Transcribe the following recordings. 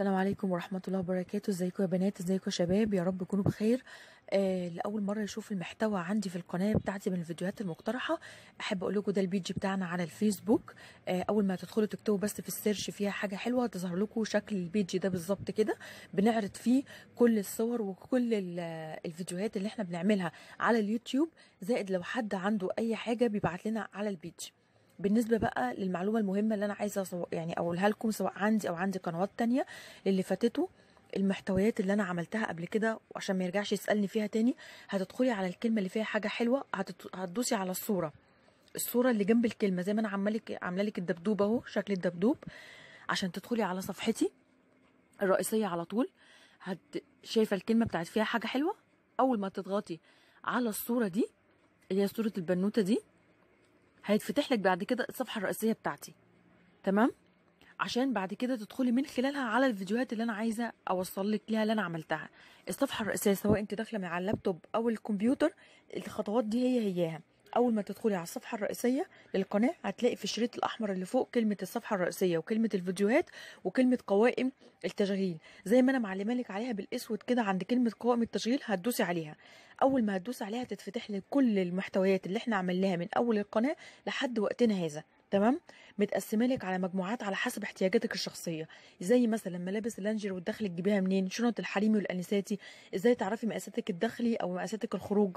السلام عليكم ورحمة الله وبركاته ازيكم يا بنات ازيكم يا شباب يا رب تكونوا بخير آه لأول مرة يشوف المحتوى عندي في القناة بتاعتي من الفيديوهات المقترحة أحب أقول لكم ده البيج بتاعنا على الفيسبوك آه أول ما تدخلوا تكتبوا بس في السيرش فيها حاجة حلوة تظهر لكم شكل البيج ده بالظبط كده بنعرض فيه كل الصور وكل الفيديوهات اللي احنا بنعملها على اليوتيوب زائد لو حد عنده أي حاجة بيبعت لنا على البيج بالنسبه بقى للمعلومه المهمه اللي انا عايزه يعني اقولها لكم سواء عندي او عندي قنوات تانية للي فاتته المحتويات اللي انا عملتها قبل كده وعشان ما يرجعش يسالني فيها تاني هتدخلي على الكلمه اللي فيها حاجه حلوه هتدوسي على الصوره الصوره اللي جنب الكلمه زي ما انا عمالك عامله لك الدبدوب اهو شكل الدبدوب عشان تدخلي على صفحتي الرئيسيه على طول هت... شايفه الكلمه بتاعت فيها حاجه حلوه اول ما تضغطي على الصوره دي اللي هي صوره البنوته دي هيتفتح لك بعد كده الصفحه الرئيسيه بتاعتي تمام عشان بعد كده تدخلي من خلالها على الفيديوهات اللي انا عايزه اوصل لك ليها اللي انا عملتها الصفحه الرئيسيه سواء انت داخله من على اللابتوب او الكمبيوتر الخطوات دي هي هياها اول ما تدخلي على الصفحه الرئيسيه للقناه هتلاقي في الشريط الاحمر اللي فوق كلمه الصفحه الرئيسيه وكلمه الفيديوهات وكلمه قوائم التشغيل زي ما انا معلمه لك عليها بالاسود كده عند كلمه قوائم التشغيل هتدوسي عليها اول ما هتدوسي عليها تتفتح لك كل المحتويات اللي احنا عملناها من اول القناه لحد وقتنا هذا تمام متقسمه لك على مجموعات على حسب احتياجاتك الشخصيه زي مثلا ملابس اللانجر والدخل تجيبيها منين شنط الحريمي والانساتي ازاي تعرفي مقاساتك الداخلي او مقاساتك الخروج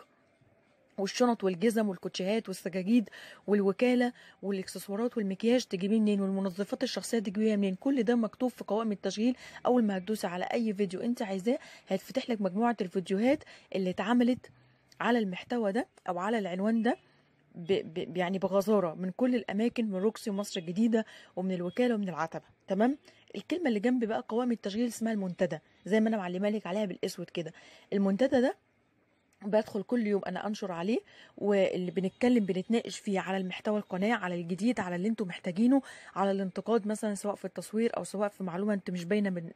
والشنط والجزم والكوتشيهات والسجاجيد والوكاله والاكسسوارات والمكياج تجيبيه منين والمنظفات الشخصيه تجيبيها منين كل ده مكتوب في قوائم التشغيل اول ما هتدوسي على اي فيديو انت عايزاه هيتفتح لك مجموعه الفيديوهات اللي اتعملت على المحتوى ده او على العنوان ده ب يعني بغزاره من كل الاماكن من روكسي ومصر الجديده ومن الوكاله ومن العتبه تمام الكلمه اللي جنب بقى قوائم التشغيل اسمها المنتدى زي ما انا معلمه لك عليها بالاسود كده المنتدى ده بدخل كل يوم انا انشر عليه واللي بنتكلم بنتناقش فيه على المحتوى القناه على الجديد على اللي انتم محتاجينه على الانتقاد مثلا سواء في التصوير او سواء في معلومه انت مش باينه من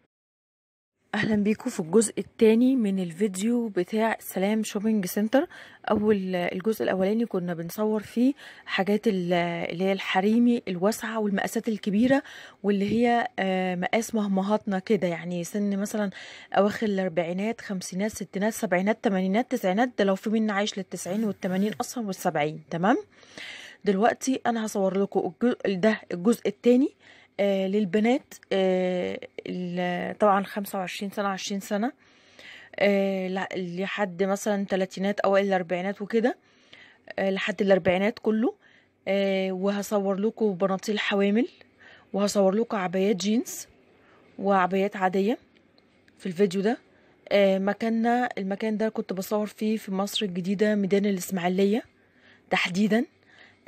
اهلا بيكم في الجزء الثاني من الفيديو بتاع سلام شوبينج سنتر اول الجزء الاولاني كنا بنصور فيه حاجات اللي هي الحريمي الواسعه والمقاسات الكبيره واللي هي آه، مقاس مهمهاتنا كده يعني سن مثلا اواخر الاربعينات خمسينات ستينات سبعينات تمانينات تسعينات ده لو في منا عايش للتسعين والتمانين اصلا والسبعين تمام دلوقتي انا هصور لكم ده الجزء الثاني آه، للبنات آه، طبعا خمسة وعشرين سنة عشرين سنة آه، لحد مثلا تلاتينات أوائل الأربعينات وكده لحد الأربعينات كله وهصور لكم بناطيل حوامل وهصور لكم عبايات جينز وعبايات عادية في الفيديو ده مكاننا المكان ده كنت بصور فيه في مصر الجديدة ميدان الإسماعيلية تحديدا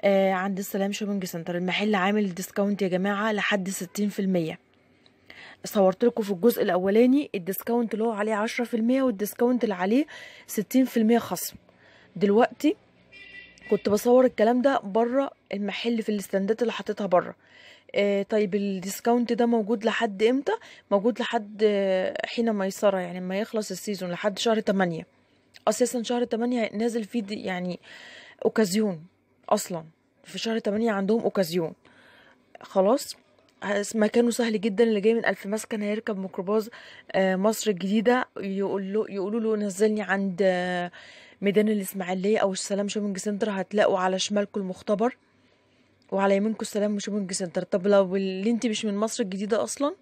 آه عند السلام شوبينج سنتر المحل عامل ديسكاونت يا جماعه لحد 60% صورت لكم في الجزء الاولاني الديسكاونت اللي هو عليه 10% والديسكاونت اللي عليه 60% خصم دلوقتي كنت بصور الكلام ده بره المحل في الاستندات اللي حطيتها بره آه طيب الديسكاونت ده موجود لحد امتى موجود لحد آه حين ميسره يعني ما يخلص السيزون لحد شهر 8 اساسا شهر 8 نازل فيه يعني اوكازيون اصلا في شهر تمانية عندهم اوكازيون خلاص مكانه سهل جدا اللي جاي من الف مسكن هيركب ميكروباص آه، مصر الجديده يقول له يقولوا له نزلني عند آه، ميدان الاسماعيليه او السلام شوبينج سنتر هتلاقوا على شمالكم المختبر وعلى يمينكم السلام شوبينج سنتر طب لو اللي انت مش من مصر الجديده اصلا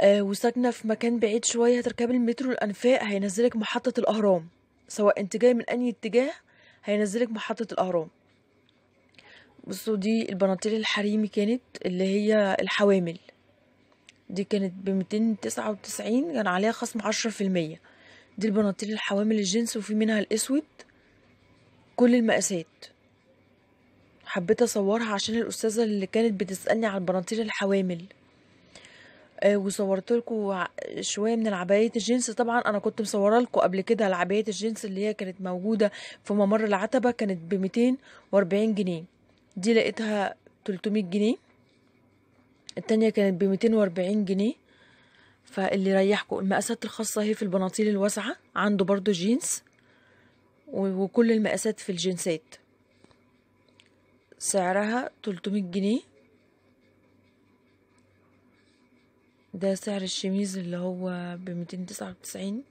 آه، وساكنه في مكان بعيد شويه هتركبي المترو الانفاق هينزلك محطه الاهرام سواء انت جاي من اي اتجاه هينزلك محطه الاهرام بصوا دي البناطيل الحريمي كانت اللي هي الحوامل دي كانت بميتين تسعة وتسعين كان عليها خصم عشرة في المية دي البناطيل الحوامل الجنس وفي منها الاسود كل المقاسات حبيت اصورها عشان الاستاذة اللي كانت بتسألني على البناطيل الحوامل آه وصورت لكم شويه من العبايات الجنس طبعا انا كنت مصوره لكم قبل كده العبايات الجنس اللي هي كانت موجوده في ممر العتبه كانت ب 240 جنيه دي لقيتها 300 جنيه التانية كانت بميتين 240 جنيه فاللي يريحكم المقاسات الخاصة هي في البناطيل الواسعة عنده برضو جينز وكل المقاسات في الجنسات سعرها 300 جنيه ده سعر الشميز اللي هو بميتين تسعة وتسعين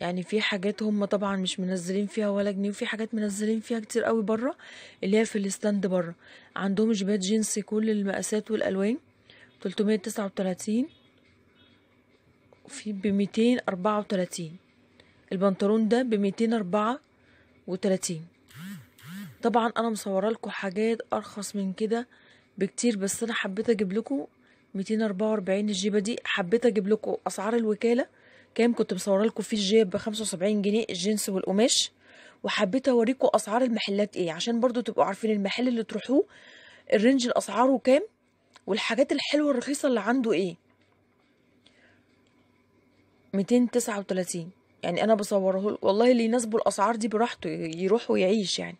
يعني في حاجات هم طبعا مش منزلين فيها ولا جنيه وفي حاجات منزلين فيها كتير قوي بره اللي هي في الستاند بره عندهم جبات جينز كل المقاسات والالوان 339 وفي ب 234 البنطلون ده ب 234 طبعا انا مصوره لكم حاجات ارخص من كده بكتير بس انا حبيت اجيب لكم 244 الجيبه دي حبيت اجيب لكم اسعار الوكاله كام كنت مصوره لكم فيه الجيب ب 75 جنيه الجنس والقماش وحبيت اوريكم اسعار المحلات ايه عشان برضو تبقوا عارفين المحل اللي تروحوه الرينج الاسعاره كام والحاجات الحلوه الرخيصه اللي عنده ايه 239 يعني انا بصوره والله اللي يناسبه الاسعار دي براحته يروح ويعيش يعني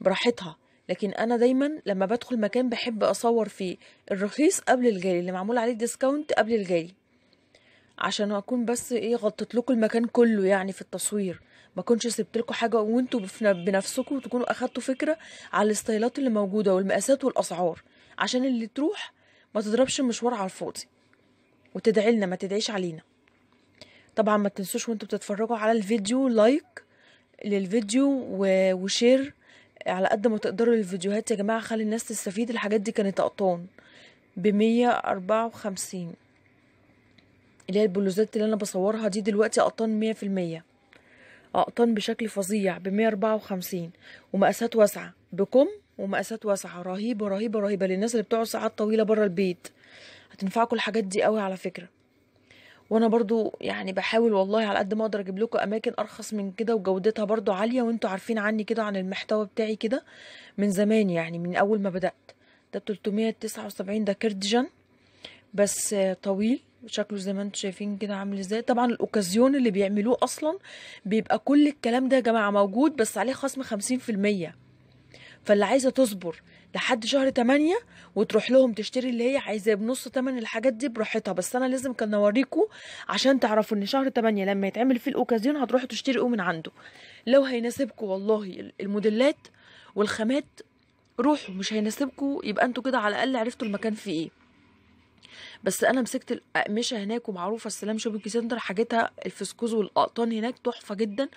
براحتها لكن انا دايما لما بدخل مكان بحب اصور فيه الرخيص قبل الجالي اللي معمول عليه ديسكاونت قبل الجالي عشان اكون بس ايه غطيت لكم المكان كله يعني في التصوير ما كنتش سبت لكم حاجه وانتوا بنفسكم تكونوا اخدتوا فكره على الستايلات اللي موجوده والمقاسات والاسعار عشان اللي تروح ما تضربش المشوار على الفاضي وتدعي لنا ما تدعيش علينا طبعا ما تنسوش وانتوا بتتفرجوا على الفيديو لايك للفيديو وشير على قد ما تقدروا للفيديوهات يا جماعه خلي الناس تستفيد الحاجات دي كانت قطان بمية أربعة وخمسين اللي هي البلوزات اللي انا بصورها دي دلوقتي قطان مية في المية اقطان بشكل فظيع بمية اربعة وخمسين ومقاسات واسعة بكم ومقاسات واسعة رهيبة رهيبة رهيبة للناس اللي بتقعد ساعات طويلة برا البيت هتنفعكم الحاجات دي قوي على فكرة وانا برضو يعني بحاول والله على قد ما اقدر اجيب لكم اماكن ارخص من كده وجودتها برضو عالية وانتوا عارفين عني كده عن المحتوى بتاعي كده من زمان يعني من اول ما بدأت ده 379 تسعة وسبعين ده كردجان بس طويل شكله زي ما انتم شايفين كده عامل ازاي طبعا الاوكازيون اللي بيعملوه اصلا بيبقى كل الكلام ده يا جماعه موجود بس عليه خصم 50% فاللي عايزه تصبر لحد شهر 8 وتروح لهم تشتري اللي هي عايزاه بنص تمن الحاجات دي براحتها بس انا لازم كان اوريكم عشان تعرفوا ان شهر 8 لما يتعمل فيه الاوكازيون هتروحوا تشتروا إيه من عنده لو هيناسبكم والله الموديلات والخامات روحوا مش هيناسبكم يبقى انتوا كده على الاقل عرفتوا المكان فيه ايه بس انا مسكت الاقمشه هناك ومعروفه السلام شوبينج سنتر حاجتها الفسكوز والاقطان هناك تحفه جدا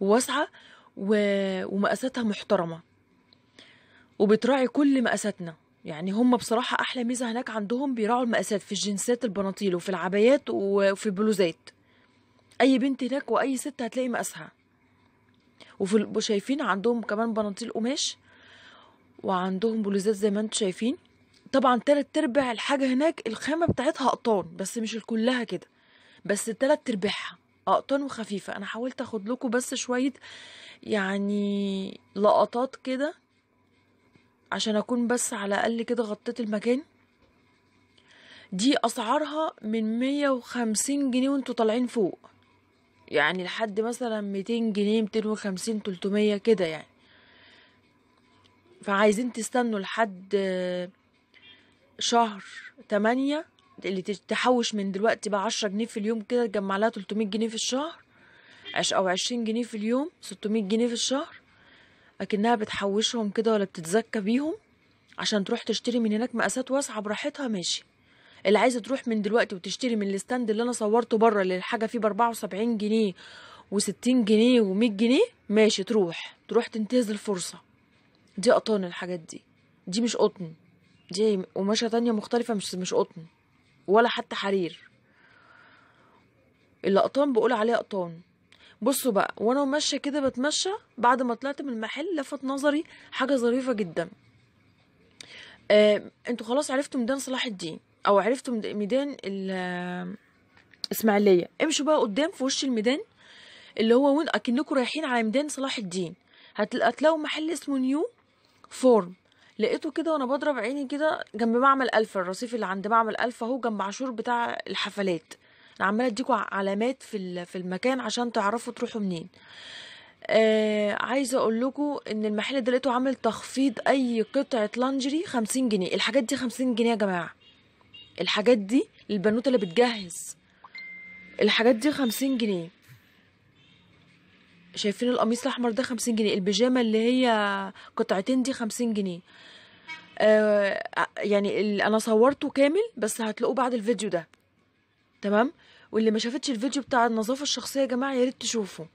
وواسعه و... ومقاساتها محترمه وبتراعي كل مقاساتنا يعني هم بصراحة أحلى ميزة هناك عندهم بيراعوا المقاسات في الجنسات البناطيل وفي العبايات وفي البلوزات أي بنت هناك وأي ست هتلاقي مقاسها وفي شايفين عندهم كمان بناطيل قماش وعندهم بلوزات زي ما انتم شايفين طبعا تلات ارباع الحاجه هناك الخامه بتاعتها قطان بس مش كلها كده بس تلات ارباعها اقطان وخفيفه انا حاولت اخد لكم بس شويه يعني لقطات كده عشان اكون بس على الاقل كده غطيت المكان دي اسعارها من 150 جنيه وانتوا طالعين فوق يعني لحد مثلا 200 جنيه 250 300 كده يعني فعايزين تستنوا لحد شهر 8 اللي تحوش من دلوقتي بقى 10 جنيه في اليوم كده تجمع لها 300 جنيه في الشهر او 20 جنيه في اليوم 600 جنيه في الشهر اكنها بتحوشهم كده ولا بتتزكى بيهم عشان تروح تشتري من هناك مقاسات واسعه براحتها ماشي اللي عايزه تروح من دلوقتي وتشتري من الاستاند اللي انا صورته بره اللي الحاجه فيه ب 74 جنيه و60 جنيه و100 جنيه ماشي تروح تروح تنتهز الفرصه دي قطان الحاجات دي دي مش قطن دي قماشة تانية مختلفة مش مش قطن ولا حتى حرير اللي قطان بقول عليه قطان بصوا بقى وانا ماشيه كده بتمشى بعد ما طلعت من المحل لفت نظري حاجه ظريفه جدا آه، انتوا خلاص عرفتوا ميدان صلاح الدين او عرفتوا ميدان الاسماعيليه امشوا بقى قدام في وش الميدان اللي هو وين اكنكم رايحين على ميدان صلاح الدين هتلاقوا محل اسمه نيو فورم لقيته كده وانا بضرب عيني كده جنب معمل الف الرصيف اللي عند معمل الف اهو جنب عاشور بتاع الحفلات انا عماله اديكوا علامات في في المكان عشان تعرفوا تروحوا منين آه عايزه اقول لكم ان المحل ده لقيته عامل تخفيض اي قطعه لانجري 50 جنيه الحاجات دي 50 جنيه يا جماعه الحاجات دي للبنوته اللي بتجهز الحاجات دي 50 جنيه شايفين القميص الاحمر ده خمسين جنيه البيجامه اللي هي قطعتين دي خمسين جنيه آه, آه، يعني انا صورته كامل بس هتلاقوه بعد الفيديو ده تمام واللي ما شافتش الفيديو بتاع النظافه الشخصيه يا جماعه يا ريت تشوفه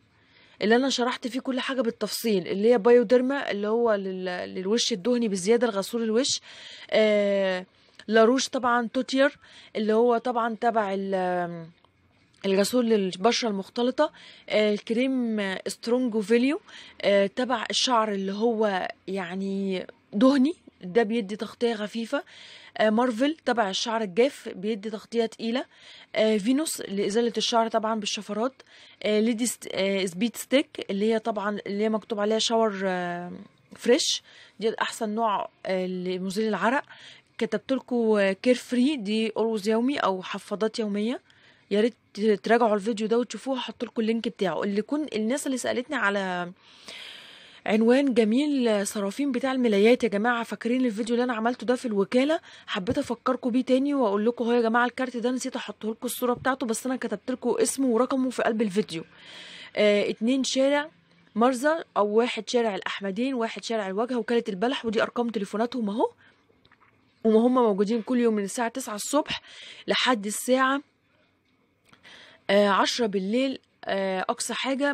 اللي انا شرحت فيه كل حاجه بالتفصيل اللي هي بايوديرما اللي هو للوش الدهني بزياده لغسول الوش آه لاروش طبعا توتير اللي هو طبعا تبع الغسول للبشره المختلطه آه، الكريم سترونج آه، فيليو آه، تبع الشعر اللي هو يعني دهني ده بيدي تغطيه خفيفه مارفل تبع الشعر الجاف بيدي تغطيه تقيله فينوس لازاله الشعر طبعا بالشفرات ليدي سبيد ستيك اللي هي طبعا اللي هي مكتوب عليها شاور فريش دي احسن نوع لمزيل العرق كتبت لكم كير فري دي اولوز يومي او حفاضات يوميه يا ريت تراجعوا الفيديو ده وتشوفوه هحط لكم اللينك بتاعه اللي كن الناس اللي سالتني على عنوان جميل صرافين بتاع الملايات يا جماعه فاكرين الفيديو اللي انا عملته ده في الوكاله حبيت افكركم بيه تاني واقول لكم اهو يا جماعه الكارت ده نسيت احطه لكم الصوره بتاعته بس انا كتبت لكم اسمه ورقمه في قلب الفيديو آه اتنين شارع مرزا او واحد شارع الاحمدين واحد شارع الواجهه وكاله البلح ودي ارقام تليفوناتهم اهو وما هم موجودين كل يوم من الساعه 9 الصبح لحد الساعه آه، عشرة بالليل آه، أقصى حاجة